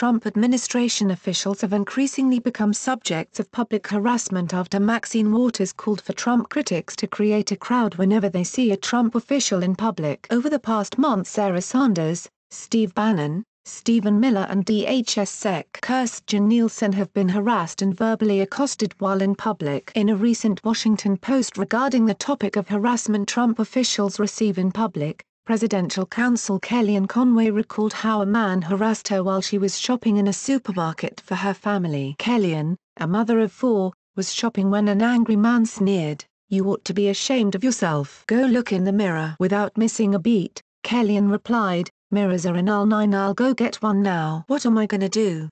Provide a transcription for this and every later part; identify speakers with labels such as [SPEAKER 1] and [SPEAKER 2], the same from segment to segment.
[SPEAKER 1] Trump administration officials have increasingly become subjects of public harassment after Maxine Waters called for Trump critics to create a crowd whenever they see a Trump official in public. Over the past month Sarah Sanders, Steve Bannon, Stephen Miller and DHS Sec Kirstjen Nielsen have been harassed and verbally accosted while in public. In a recent Washington Post regarding the topic of harassment Trump officials receive in public, Presidential counsel Kellyanne Conway recalled how a man harassed her while she was shopping in a supermarket for her family. Kellyanne, a mother of four, was shopping when an angry man sneered, You ought to be ashamed of yourself. Go look in the mirror. Without missing a beat, Kellyanne replied, Mirrors are in aisle 9 I'll go get one now. What am I gonna do?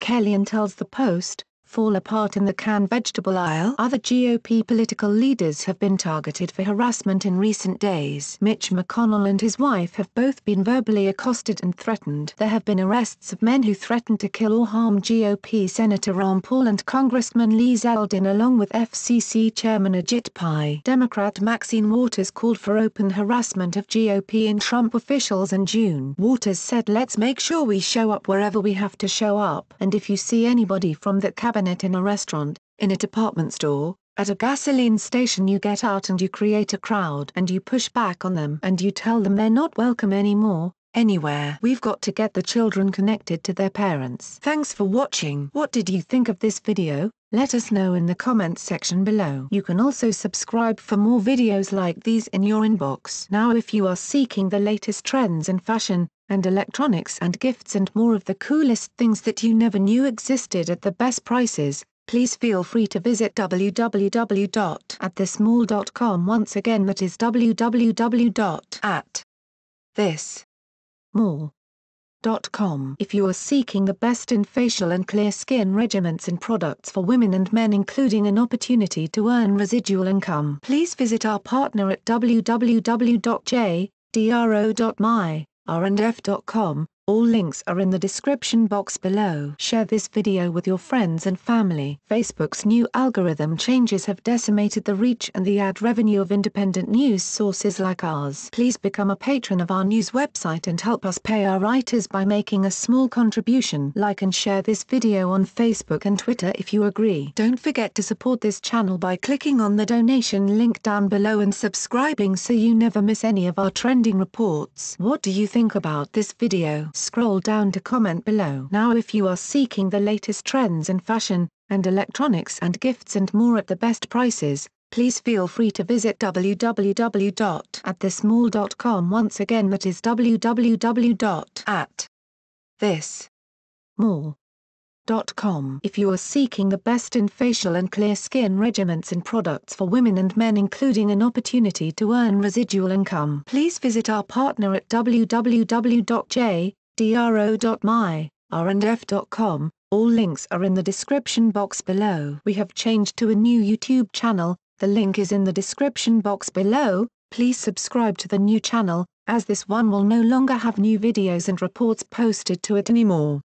[SPEAKER 1] Kellyanne tells the Post, fall apart in the canned vegetable aisle. Other GOP political leaders have been targeted for harassment in recent days. Mitch McConnell and his wife have both been verbally accosted and threatened. There have been arrests of men who threatened to kill or harm GOP Senator Ron Paul and Congressman Lee Zeldin along with FCC Chairman Ajit Pai. Democrat Maxine Waters called for open harassment of GOP and Trump officials in June. Waters said let's make sure we show up wherever we have to show up and if you see anybody from that cabinet cabinet in a restaurant, in a department store, at a gasoline station you get out and you create a crowd and you push back on them and you tell them they're not welcome anymore, anywhere. We've got to get the children connected to their parents. Thanks for watching. What did you think of this video? Let us know in the comments section below. You can also subscribe for more videos like these in your inbox. Now if you are seeking the latest trends in fashion, and electronics and gifts and more of the coolest things that you never knew existed at the best prices, please feel free to visit www.atthismall.com once again that is www.atthismall.com if you are seeking the best in facial and clear skin regimens and products for women and men including an opportunity to earn residual income please visit our partner at www.j.dro.my r dot com, all links are in the description box below. Share this video with your friends and family. Facebook's new algorithm changes have decimated the reach and the ad revenue of independent news sources like ours. Please become a patron of our news website and help us pay our writers by making a small contribution. Like and share this video on Facebook and Twitter if you agree. Don't forget to support this channel by clicking on the donation link down below and subscribing so you never miss any of our trending reports. What do you think about this video? Scroll down to comment below now if you are seeking the latest trends in fashion, and electronics and gifts and more at the best prices, please feel free to visit www.atthismall.com once again that is www.atthismall.com If you are seeking the best in facial and clear skin regimens and products for women and men including an opportunity to earn residual income, please visit our partner at www.j dro.my, rnf.com. all links are in the description box below. We have changed to a new YouTube channel, the link is in the description box below, please subscribe to the new channel, as this one will no longer have new videos and reports posted to it anymore.